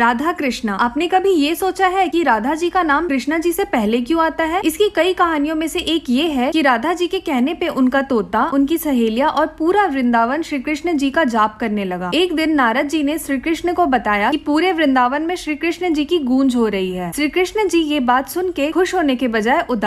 राधा कृष्णा आपने कभी ये सोचा है कि राधा जी का नाम कृष्णा जी से पहले क्यों आता है इसकी कई कहानियों में से एक ये है कि राधा जी के कहने पे उनका तोता उनकी सहेलिया और पूरा वृंदावन श्री कृष्ण जी का जाप करने लगा एक दिन नारद जी ने श्री कृष्ण को बताया कि पूरे वृंदावन में श्री कृष्ण जी की गूंज हो रही है श्री कृष्ण जी ये बात सुन के खुश होने के बजाय उदास